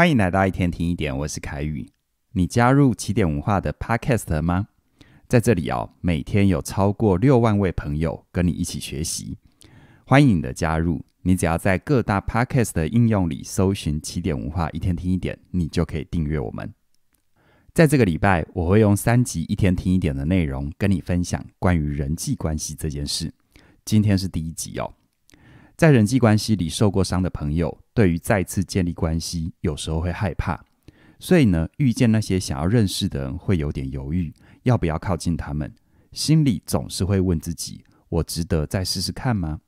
欢迎来到一天听一点，我是凯宇。你加入起点文化的 Podcast 吗？在这里哦，每天有超过六万位朋友跟你一起学习，欢迎你的加入。你只要在各大 Podcast 的应用里搜寻“起点文化一天听一点”，你就可以订阅我们。在这个礼拜，我会用三集一天听一点的内容跟你分享关于人际关系这件事。今天是第一集哦。在人际关系里受过伤的朋友，对于再次建立关系，有时候会害怕。所以呢，遇见那些想要认识的人，会有点犹豫，要不要靠近他们？心里总是会问自己：我值得再试试看吗？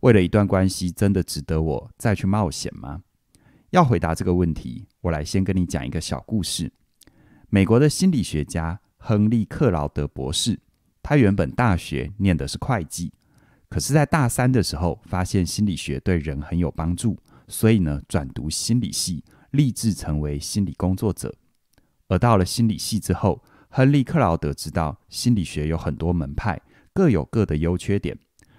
为了一段关系，真的值得我再去冒险吗？要回答这个问题，我来先跟你讲一个小故事。美国的心理学家亨利·克劳德博士，他原本大学念的是会计。可是，在大三的时候，发现心理学对人很有帮助，所以呢，转读心理系，立志成为心理工作者。而到了心理系之后，亨利·克劳德知道心理学有很多门派，各有各的优缺点，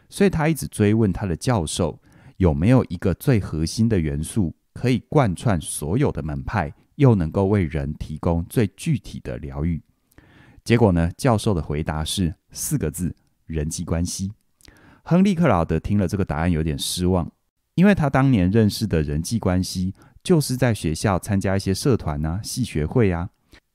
所以他一直追问他的教授，有没有一个最核心的元素，可以贯穿所有的门派，又能够为人提供最具体的疗愈。结果呢，教授的回答是四个字：人际关系。亨利克劳德听了这个答案有点失望，因为他当年认识的人际关系就是在学校参加一些社团啊、系学会啊，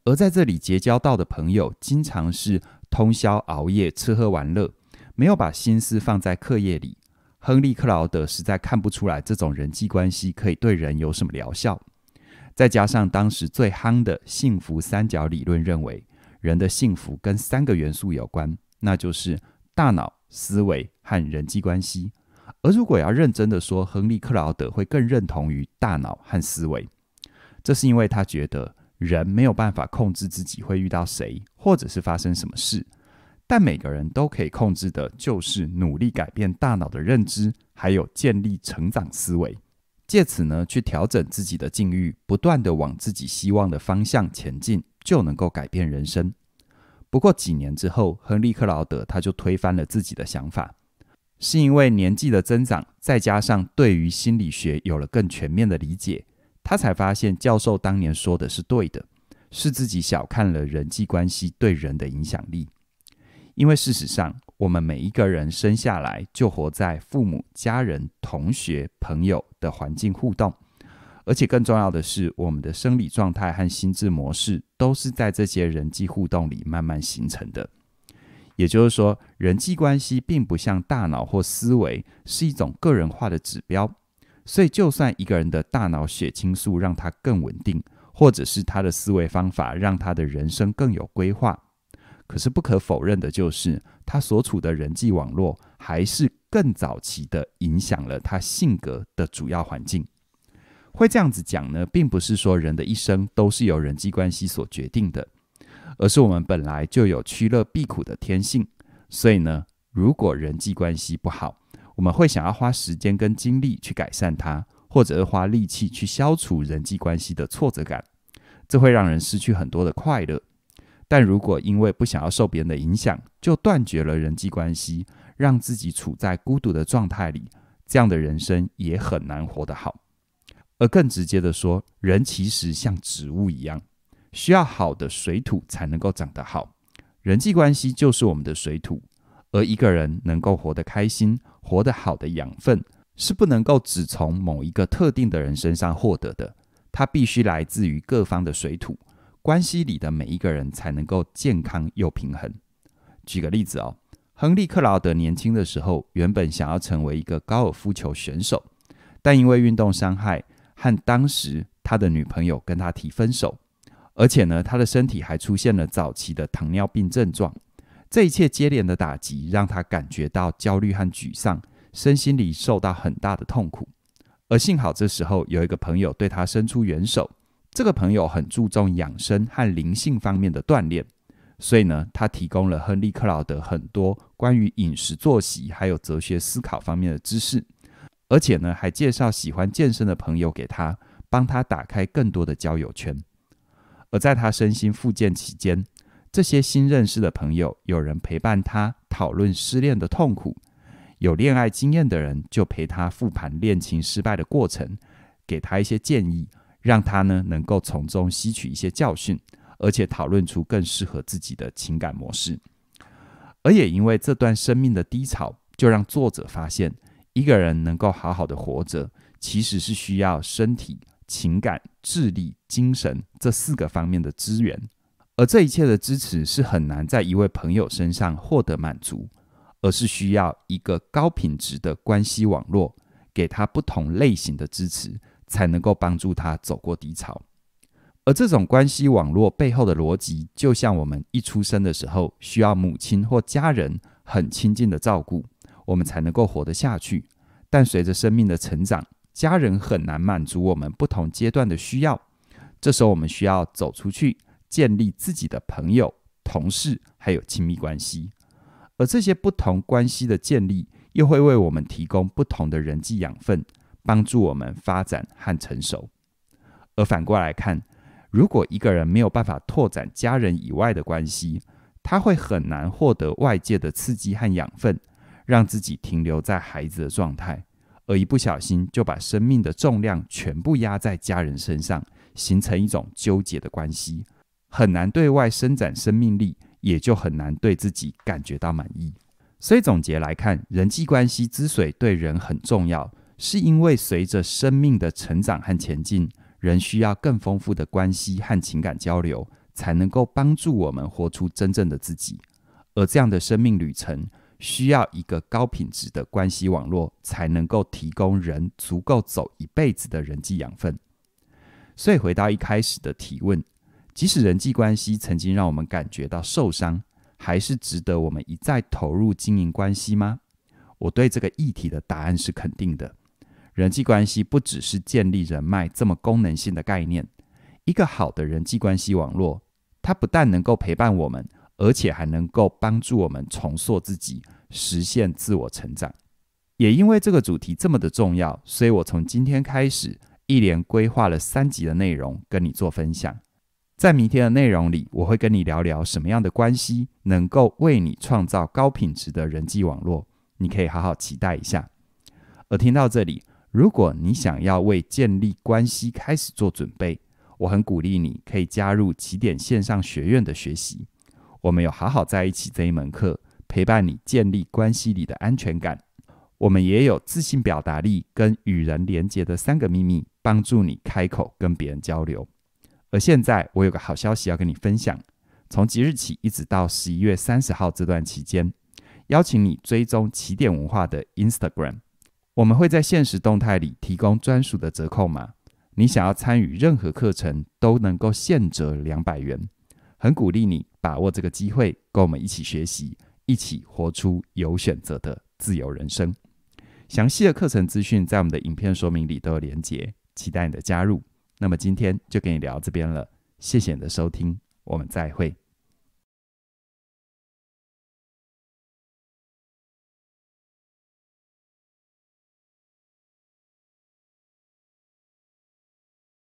而在这里结交到的朋友，经常是通宵熬夜、吃喝玩乐，没有把心思放在课业里。亨利克劳德实在看不出来这种人际关系可以对人有什么疗效。再加上当时最夯的幸福三角理论认为，人的幸福跟三个元素有关，那就是。大脑、思维和人际关系。而如果要认真的说，亨利·克劳德会更认同于大脑和思维，这是因为他觉得人没有办法控制自己会遇到谁，或者是发生什么事。但每个人都可以控制的，就是努力改变大脑的认知，还有建立成长思维，借此呢去调整自己的境遇，不断的往自己希望的方向前进，就能够改变人生。不过几年之后，亨利·克劳德他就推翻了自己的想法，是因为年纪的增长，再加上对于心理学有了更全面的理解，他才发现教授当年说的是对的，是自己小看了人际关系对人的影响力。因为事实上，我们每一个人生下来就活在父母、家人、同学、朋友的环境互动。而且更重要的是，我们的生理状态和心智模式都是在这些人际互动里慢慢形成的。也就是说，人际关系并不像大脑或思维是一种个人化的指标。所以，就算一个人的大脑血清素让他更稳定，或者是他的思维方法让他的人生更有规划，可是不可否认的就是，他所处的人际网络还是更早期的影响了他性格的主要环境。会这样子讲呢，并不是说人的一生都是由人际关系所决定的，而是我们本来就有趋乐避苦的天性。所以呢，如果人际关系不好，我们会想要花时间跟精力去改善它，或者是花力气去消除人际关系的挫折感。这会让人失去很多的快乐。但如果因为不想要受别人的影响，就断绝了人际关系，让自己处在孤独的状态里，这样的人生也很难活得好。而更直接的说，人其实像植物一样，需要好的水土才能够长得好。人际关系就是我们的水土，而一个人能够活得开心、活得好的养分，是不能够只从某一个特定的人身上获得的，它必须来自于各方的水土关系里的每一个人，才能够健康又平衡。举个例子哦，亨利·克劳德年轻的时候，原本想要成为一个高尔夫球选手，但因为运动伤害。但当时他的女朋友跟他提分手，而且呢，他的身体还出现了早期的糖尿病症状。这一切接连的打击让他感觉到焦虑和沮丧，身心里受到很大的痛苦。而幸好这时候有一个朋友对他伸出援手，这个朋友很注重养生和灵性方面的锻炼，所以呢，他提供了亨利·克劳德很多关于饮食、作息还有哲学思考方面的知识。而且呢，还介绍喜欢健身的朋友给他，帮他打开更多的交友圈。而在他身心复健期间，这些新认识的朋友，有人陪伴他讨论失恋的痛苦，有恋爱经验的人就陪他复盘恋情失败的过程，给他一些建议，让他呢能够从中吸取一些教训，而且讨论出更适合自己的情感模式。而也因为这段生命的低潮，就让作者发现。一个人能够好好的活着，其实是需要身体、情感、智力、精神这四个方面的资源，而这一切的支持是很难在一位朋友身上获得满足，而是需要一个高品质的关系网络，给他不同类型的支持，才能够帮助他走过低潮。而这种关系网络背后的逻辑，就像我们一出生的时候，需要母亲或家人很亲近的照顾。我们才能够活得下去。但随着生命的成长，家人很难满足我们不同阶段的需要。这时候，我们需要走出去，建立自己的朋友、同事，还有亲密关系。而这些不同关系的建立，又会为我们提供不同的人际养分，帮助我们发展和成熟。而反过来看，如果一个人没有办法拓展家人以外的关系，他会很难获得外界的刺激和养分。让自己停留在孩子的状态，而一不小心就把生命的重量全部压在家人身上，形成一种纠结的关系，很难对外伸展生命力，也就很难对自己感觉到满意。所以总结来看，人际关系之所以对人很重要，是因为随着生命的成长和前进，人需要更丰富的关系和情感交流，才能够帮助我们活出真正的自己，而这样的生命旅程。需要一个高品质的关系网络，才能够提供人足够走一辈子的人际养分。所以回到一开始的提问，即使人际关系曾经让我们感觉到受伤，还是值得我们一再投入经营关系吗？我对这个议题的答案是肯定的。人际关系不只是建立人脉这么功能性的概念，一个好的人际关系网络，它不但能够陪伴我们。而且还能够帮助我们重塑自己，实现自我成长。也因为这个主题这么的重要，所以我从今天开始一连规划了三集的内容跟你做分享。在明天的内容里，我会跟你聊聊什么样的关系能够为你创造高品质的人际网络，你可以好好期待一下。而听到这里，如果你想要为建立关系开始做准备，我很鼓励你可以加入起点线上学院的学习。我们有好好在一起这一门课，陪伴你建立关系里的安全感。我们也有自信表达力跟与人连接的三个秘密，帮助你开口跟别人交流。而现在我有个好消息要跟你分享，从即日起一直到十一月三十号这段期间，邀请你追踪起点文化的 Instagram，我们会在现实动态里提供专属的折扣码。你想要参与任何课程，都能够现折两百元。很鼓励你把握这个机会，跟我们一起学习，一起活出有选择的自由人生。详细的课程资讯在我们的影片说明里都有连结，期待你的加入。那么今天就跟你聊这边了，谢谢你的收听，我们再会。